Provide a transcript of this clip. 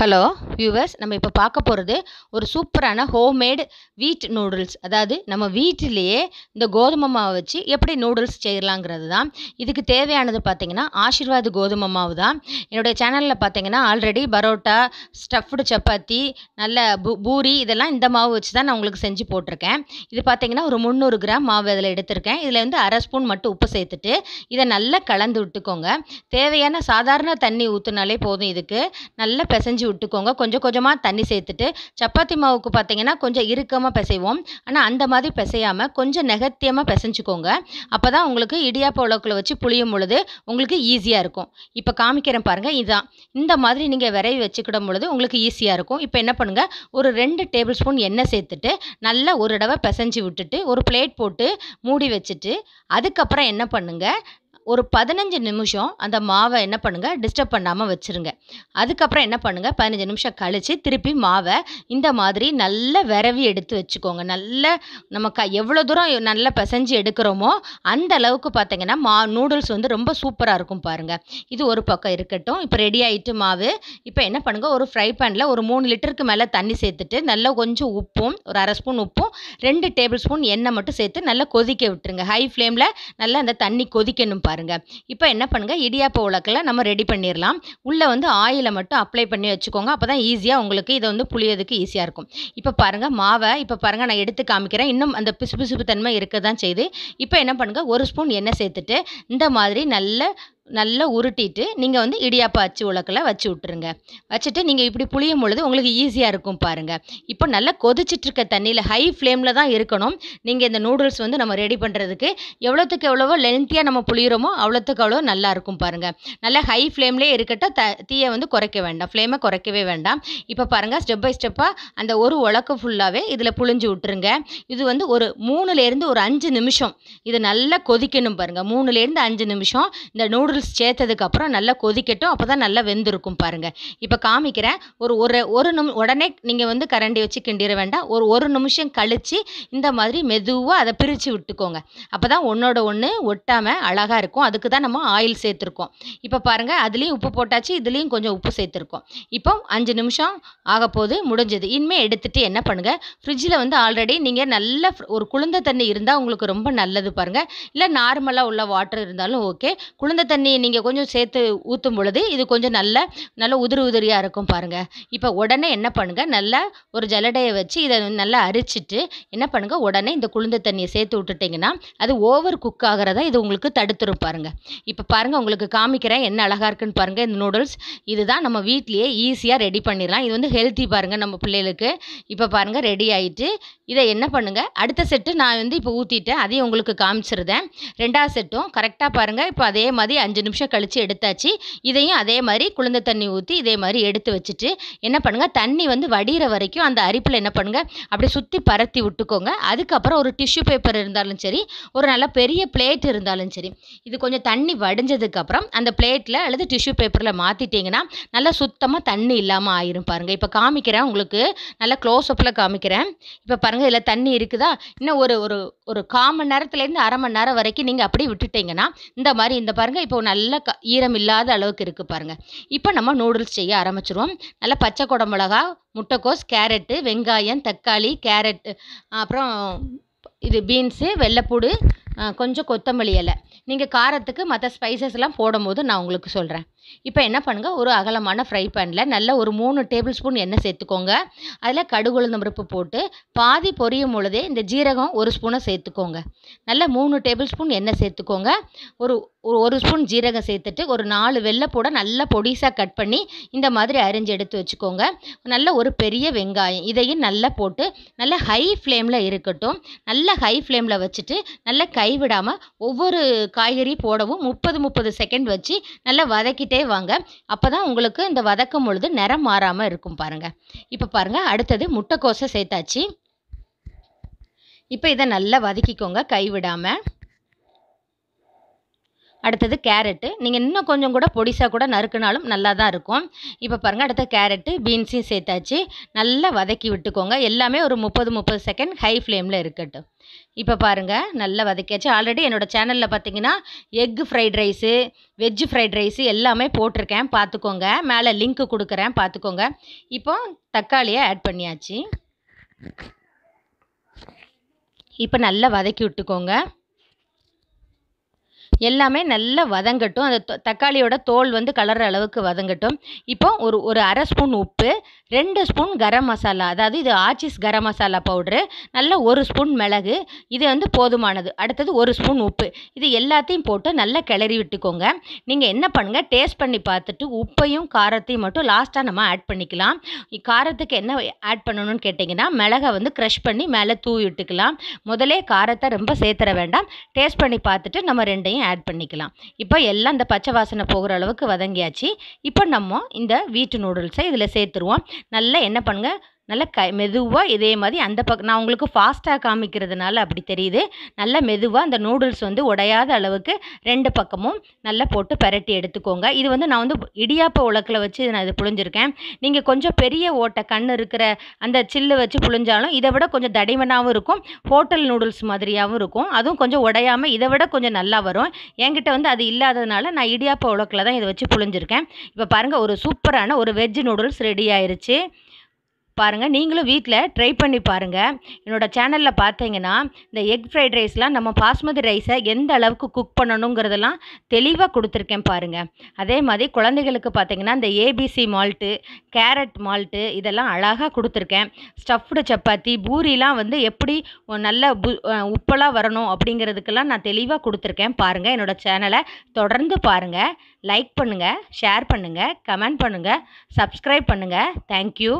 hello viewers நம்ம இப்போ பார்க்க போகிறது ஒரு சூப்பரான ஹோம்மேடு வீட் நூடுல்ஸ் அதாவது நம்ம வீட்டிலேயே இந்த கோதுமை மாவு வச்சு எப்படி நூடுல்ஸ் செய்யலாங்கிறது தான் இதுக்கு தேவையானது பார்த்திங்கன்னா ஆஷிர்வாத் கோதுமை மாவு தான் என்னுடைய சேனலில் பார்த்திங்கன்னா ஆல்ரெடி பரோட்டா ஸ்டஃப்டு சப்பாத்தி நல்ல பூ பூரி இதெல்லாம் இந்த மாவு வச்சு தான் நான் உங்களுக்கு செஞ்சு போட்டிருக்கேன் இது பார்த்திங்கன்னா ஒரு முந்நூறு கிராம் மாவு இதில் எடுத்திருக்கேன் இதில் வந்து அரை ஸ்பூன் மட்டும் உப்பு சேர்த்துட்டு இதை நல்லா கலந்து விட்டுக்கோங்க தேவையான சாதாரண தண்ணி ஊற்றுனாலே போதும் இதுக்கு நல்லா பிசைஞ்சு விட்டுக்கோங்க கொஞ்சம் கொஞ்சமாக தண்ணி சேர்த்துட்டு சப்பாத்தி மாவுக்கு பார்த்தீங்கன்னா கொஞ்சம் இறுக்கமாக பிசைவோம் ஆனால் அந்த மாதிரி பிசையாமல் கொஞ்சம் நெகத்தியமாக பிசைஞ்சுக்கோங்க அப்போ தான் உங்களுக்கு இடியாப்ப உலக்கில் வச்சு புளியும் பொழுது உங்களுக்கு ஈஸியாக இருக்கும் இப்போ காமிக்கிறேன் பாருங்கள் இதுதான் இந்த மாதிரி நீங்கள் விரைவி வச்சுக்கிடும் பொழுது உங்களுக்கு ஈஸியாக இருக்கும் இப்போ என்ன பண்ணுங்கள் ஒரு ரெண்டு டேபிள் ஸ்பூன் எண்ணெய் சேர்த்துட்டு நல்லா ஒரு தடவை பிசைஞ்சு விட்டுட்டு ஒரு பிளேட் போட்டு மூடி வச்சுட்டு அதுக்கப்புறம் என்ன பண்ணுங்கள் ஒரு பதினஞ்சு நிமிஷம் அந்த மாவை என்ன பண்ணுங்கள் டிஸ்டர்ப் பண்ணாமல் வச்சுருங்க அதுக்கப்புறம் என்ன பண்ணுங்கள் பதினஞ்சு நிமிஷம் கழித்து திருப்பி மாவை இந்த மாதிரி நல்லா விரவி எடுத்து வச்சுக்கோங்க நல்ல நம்ம க எவ்வளோ தூரம் நல்லா பிசைஞ்சு எடுக்கிறோமோ அந்த அளவுக்கு பார்த்தீங்கன்னா மா நூடுல்ஸ் வந்து ரொம்ப சூப்பராக இருக்கும் பாருங்கள் இது ஒரு பக்கம் இருக்கட்டும் இப்போ ரெடி ஆகிட்டு மாவு இப்போ என்ன பண்ணுங்கள் ஒரு ஃப்ரை பேனில் ஒரு மூணு லிட்டருக்கு மேலே தண்ணி சேர்த்துட்டு நல்லா கொஞ்சம் உப்பும் ஒரு அரை ஸ்பூன் உப்பும் ரெண்டு டேபிள் ஸ்பூன் எண்ணெய் மட்டும் சேர்த்து நல்லா கொதிக்க விட்டுருங்க ஹை ஃப்ளேமில் நல்லா அந்த தண்ணி கொதிக்கணும் பாருங்கள் பாருங்க இப்போ என்ன பண்ணுங்க இடியாப்ப உலக்கில் நம்ம ரெடி பண்ணிடலாம் உள்ளே வந்து ஆயிலை மட்டும் அப்ளை பண்ணி வச்சுக்கோங்க அப்போ தான் ஈஸியாக உங்களுக்கு இதை வந்து புளியதுக்கு ஈஸியாக இருக்கும் இப்போ பாருங்க மாவை இப்போ பாருங்க நான் எடுத்து காமிக்கிறேன் இன்னும் அந்த பிசுபிசுப்பு தன்மை இருக்க தான் செய்து இப்போ என்ன பண்ணுங்க ஒரு ஸ்பூன் எண்ணெய் சேர்த்துட்டு இந்த மாதிரி நல்ல நல்லா உருட்டிட்டு நீங்கள் வந்து இடியாப்பா அச்சு உலக்கில் வச்சு விட்ருங்க வச்சுட்டு நீங்கள் இப்படி புளியும் பொழுது உங்களுக்கு ஈஸியாக இருக்கும் பாருங்கள் இப்போ நல்லா கொதிச்சிட்ருக்க தண்ணியில் ஹை ஃப்ளேமில் தான் இருக்கணும் நீங்கள் இந்த நூடுல்ஸ் வந்து நம்ம ரெடி பண்ணுறதுக்கு எவ்வளோத்துக்கு எவ்வளவோ லென்த்தியாக நம்ம புளியிறோமோ அவ்வளோத்துக்கு அவ்வளோ நல்லா இருக்கும் பாருங்கள் நல்லா ஹை ஃப்ளேம்லேயே இருக்கட்ட த தீயை வந்து குறைக்க வேண்டாம் ஃப்ளேமை குறைக்கவே வேண்டாம் இப்போ பாருங்கள் ஸ்டெப் பை ஸ்டெப்பாக அந்த ஒரு உலக்கு ஃபுல்லாகவே இதில் புளிஞ்சு விட்டுருங்க இது வந்து ஒரு மூணுலேருந்து ஒரு அஞ்சு நிமிஷம் இது நல்லா கொதிக்கணும் பாருங்கள் மூணுலேருந்து அஞ்சு நிமிஷம் இந்த நூடுல்ஸ் நூடுல்ஸ் சேர்த்ததுக்கப்புறம் நல்லா கொதிக்கட்டும் அப்போ தான் நல்லா வெந்திருக்கும் பாருங்கள் இப்போ காமிக்கிறேன் ஒரு ஒரு ஒரு நிமி உடனே நீங்கள் வந்து கரண்டி வச்சு கிண்டிட வேண்டாம் ஒரு ஒரு நிமிஷம் கழித்து இந்த மாதிரி மெதுவாக அதை பிரித்து விட்டுக்கோங்க அப்போ தான் ஒன்றோட ஒன்று ஒட்டாமல் அழகாக இருக்கும் அதுக்கு தான் நம்ம ஆயில் சேர்த்துருக்கோம் இப்போ பாருங்கள் அதுலேயும் உப்பு போட்டாச்சு இதுலேயும் கொஞ்சம் உப்பு சேர்த்துருக்கோம் இப்போ அஞ்சு நிமிஷம் ஆக போது முடிஞ்சது இனிமேல் எடுத்துகிட்டு என்ன பண்ணுங்கள் ஃப்ரிட்ஜில் வந்து ஆல்ரெடி நீங்கள் நல்ல ஒரு குழந்த தண்ணி இருந்தால் உங்களுக்கு ரொம்ப நல்லது பாருங்கள் இல்லை நார்மலாக உள்ள வாட்டர் இருந்தாலும் ஓகே குழந்த தண்ணி தண்ணியை நீங்கள் கொஞ்சம் சேர்த்து ஊற்றும் பொழுது இது கொஞ்சம் நல்லா நல்லா உதிரி உதிரியாக இருக்கும் பாருங்கள் இப்போ உடனே என்ன பண்ணுங்கள் நல்லா ஒரு ஜலடையை வச்சு இதை நல்லா அரிச்சிட்டு என்ன பண்ணுங்கள் உடனே இந்த குளிர்ந்த தண்ணியை சேர்த்து விட்டுட்டிங்கன்னா அது ஓவர் குக் ஆகிறத இது உங்களுக்கு தடுத்துரும் பாருங்கள் இப்போ பாருங்கள் உங்களுக்கு காமிக்கிறேன் என்ன அழகாக இருக்குன்னு பாருங்கள் இந்த நூடுல்ஸ் இதுதான் நம்ம வீட்லேயே ஈஸியாக ரெடி பண்ணிடலாம் இது வந்து ஹெல்த்தி பாருங்கள் நம்ம பிள்ளைகளுக்கு இப்போ பாருங்கள் ரெடி ஆகிட்டு இதை என்ன பண்ணுங்கள் அடுத்த செட்டு நான் வந்து இப்போ ஊற்றிட்டேன் அதையும் உங்களுக்கு காமிச்சிருந்தேன் ரெண்டாவது செட்டும் கரெக்டாக பாருங்கள் இப்போ அதே மாதிரி அஞ்சு அஞ்சு நிமிஷம் கழித்து எடுத்தாச்சு இதையும் அதே மாதிரி குழந்தை தண்ணி ஊற்றி இதே மாதிரி எடுத்து வச்சுட்டு என்ன பண்ணுங்கள் தண்ணி வந்து வடிகிற வரைக்கும் அந்த அரிப்பில் என்ன பண்ணுங்கள் அப்படி சுற்றி பரத்தி விட்டுக்கோங்க அதுக்கப்புறம் ஒரு டிஷ்யூ பேப்பர் இருந்தாலும் சரி ஒரு நல்ல பெரிய பிளேட் இருந்தாலும் சரி இது கொஞ்சம் தண்ணி வடிஞ்சதுக்கப்புறம் அந்த பிளேட்டில் அல்லது டிஷ்யூ பேப்பரில் மாற்றிட்டிங்கன்னா நல்லா சுத்தமாக தண்ணி இல்லாமல் ஆயிரும் பாருங்கள் இப்போ காமிக்கிறேன் உங்களுக்கு நல்லா க்ளோஸ் அப்பில் காமிக்கிறேன் இப்போ பாருங்கள் இதில் தண்ணி இருக்குதா இன்னும் ஒரு ஒரு ஒரு கால் மணி நேரத்துலேருந்து அரை மணி நேரம் வரைக்கும் நீங்கள் அப்படியே விட்டுட்டிங்கன்னா இந்த மாதிரி இந்த பாருங்கள் இப்போ நல்ல க ஈரம் இல்லாத அளவுக்கு இருக்குது பாருங்கள் இப்போ நம்ம நூடுல்ஸ் செய்ய ஆரம்பிச்சிருவோம் நல்லா பச்சை குடமிளகா முட்டைக்கோஸ் கேரட்டு வெங்காயம் தக்காளி கேரட் அப்புறம் இது பீன்ஸு வெள்ளைப்பூடு கொஞ்சம் கொத்தமல்லி இலை நீங்கள் காரத்துக்கு மற்ற ஸ்பைசஸ்லாம் போடும்போது நான் உங்களுக்கு சொல்கிறேன் இப்போ என்ன பண்ணுங்கள் ஒரு அகலமான ஃப்ரை பேனில் நல்ல ஒரு மூணு டேபிள் ஸ்பூன் எண்ணெய் சேர்த்துக்கோங்க அதில் கடுகு உளுந்தம்பருப்பு போட்டு பாதி பொரியும் பொழுதே இந்த ஜீரகம் ஒரு ஸ்பூனை சேர்த்துக்கோங்க நல்ல மூணு டேபிள் ஸ்பூன் எண்ணெய் சேர்த்துக்கோங்க ஒரு ஒரு ஸ்பூன் ஜீரகம் சேர்த்துட்டு ஒரு நாலு வெள்ளைப்பூட நல்லா பொடிசாக கட் பண்ணி இந்த மாதிரி அரிஞ்சு எடுத்து வச்சுக்கோங்க நல்ல ஒரு பெரிய வெங்காயம் இதையும் நல்லா போட்டு நல்லா ஹை ஃப்ளேமில் இருக்கட்டும் நல்லா ஹை ஃப்ளேமில் வச்சுட்டு நல்லா கைவிடாமல் ஒவ்வொரு காய்கறி போடவும் முப்பது முப்பது செகண்ட் வச்சு நல்லா வதக்கிட்டே பண்ணிக்கிட்டே வாங்க அப்போ தான் உங்களுக்கு இந்த வதக்கும் பொழுது நிறம் மாறாமல் இருக்கும் பாருங்கள் இப்போ பாருங்கள் அடுத்தது முட்டைக்கோசை சேர்த்தாச்சு இப்போ இதை நல்லா வதக்கிக்கோங்க கைவிடாமல் அடுத்தது கேரட்டு நீங்கள் இன்னும் கொஞ்சம் கூட பொடிசாக கூட நறுக்குனாலும் நல்லா தான் இருக்கும் இப்போ பாருங்கள் அடுத்த கேரட்டு பீன்ஸையும் சேர்த்தாச்சு நல்லா வதக்கி விட்டுக்கோங்க எல்லாமே ஒரு முப்பது முப்பது செகண்ட் ஹை ஃப்ளேமில் இருக்கட்டும் இப்போ பாருங்கள் நல்லா வதக்கியாச்சு ஆல்ரெடி என்னோடய சேனலில் பார்த்தீங்கன்னா egg fried rice veg fried rice எல்லாமே போட்டிருக்கேன் பார்த்துக்கோங்க மேலே லிங்க்கு கொடுக்குறேன் பார்த்துக்கோங்க இப்போ தக்காளியை ஆட் பண்ணியாச்சு இப்போ நல்லா வதக்கி விட்டுக்கோங்க எல்லாமே நல்லா வதங்கட்டும் அந்த தக்காளியோட தோல் வந்து கலர் அளவுக்கு வதங்கட்டும் இப்போ ஒரு ஒரு அரை ஸ்பூன் உப்பு ரெண்டு ஸ்பூன் கரம் மசாலா அதாவது இது ஆச்சிஸ் கரம் மசாலா பவுட்ரு நல்ல ஒரு ஸ்பூன் மிளகு இது வந்து போதுமானது அடுத்தது ஒரு ஸ்பூன் உப்பு இது எல்லாத்தையும் போட்டு நல்லா கிளறி விட்டுக்கோங்க நீங்கள் என்ன பண்ணுங்கள் டேஸ்ட் பண்ணி பார்த்துட்டு உப்பையும் காரத்தையும் மட்டும் லாஸ்ட்டாக நம்ம ஆட் பண்ணிக்கலாம் காரத்துக்கு என்ன ஆட் பண்ணணும்னு கேட்டிங்கன்னா மிளகை வந்து க்ரஷ் பண்ணி மேலே தூவி விட்டுக்கலாம் முதலே காரத்தை ரொம்ப சேர்த்துற வேண்டாம் டேஸ்ட் பண்ணி பார்த்துட்டு நம்ம ரெண்டையும் ஆட் பண்ணிக்கலாம் இப்போ எல்லாம் இந்த பச்சை வாசனை போகிற அளவுக்கு வதங்கியாச்சு இப்போ நம்ம இந்த வீட்டு நூடுல்ஸை இதில் சேர்த்துருவோம் நல்லா என்ன பண்ணுங்கள் நல்லா கை மெதுவாக இதே மாதிரி அந்த பக்கம் நான் உங்களுக்கு ஃபாஸ்ட்டாக காமிக்கிறதுனால அப்படி தெரியுது நல்லா மெதுவாக அந்த நூடுல்ஸ் வந்து உடையாத அளவுக்கு ரெண்டு பக்கமும் நல்லா போட்டு பரட்டி எடுத்துக்கோங்க இது வந்து நான் வந்து இடியாப்ப உலக்கில் வச்சு நான் இது புழிஞ்சிருக்கேன் நீங்கள் கொஞ்சம் பெரிய ஓட்டை கண் இருக்கிற அந்த சில்லு வச்சு புழிஞ்சாலும் இதை விட கொஞ்சம் தடிமனாகவும் இருக்கும் ஹோட்டல் நூடுல்ஸ் மாதிரியாகவும் இருக்கும் அதுவும் கொஞ்சம் உடையாமல் இதை விட கொஞ்சம் நல்லா வரும் என்கிட்ட வந்து அது இல்லாததுனால நான் இடியாப்ப உலக்கில் தான் இதை வச்சு புழிஞ்சிருக்கேன் இப்போ பாருங்கள் ஒரு சூப்பரான ஒரு வெஜ் நூடுல்ஸ் ரெடி ஆயிடுச்சு பாருங்கள் நீங்களும் வீட்டில் ட்ரை பண்ணி பாருங்கள் என்னோடய சேனலில் பார்த்தீங்கன்னா இந்த எக் ஃப்ரைட் ரைஸ்லாம் நம்ம பாஸ்மதி ரைஸை எந்த அளவுக்கு குக் பண்ணணுங்கிறதெல்லாம் தெளிவாக கொடுத்துருக்கேன் பாருங்கள் அதே மாதிரி குழந்தைகளுக்கு பார்த்தீங்கன்னா இந்த ஏபிசி மால்ட்டு கேரட் மால்ட்டு இதெல்லாம் அழகாக கொடுத்துருக்கேன் ஸ்டஃப்டு சப்பாத்தி பூரிலாம் வந்து எப்படி நல்ல உப்பெல்லாம் வரணும் அப்படிங்கிறதுக்கெல்லாம் நான் தெளிவாக கொடுத்துருக்கேன் பாருங்கள் என்னோடய சேனலை தொடர்ந்து பாருங்கள் லைக் பண்ணுங்கள் ஷேர் பண்ணுங்கள் கமெண்ட் பண்ணுங்கள் சப்ஸ்கிரைப் பண்ணுங்கள் தேங்க்யூ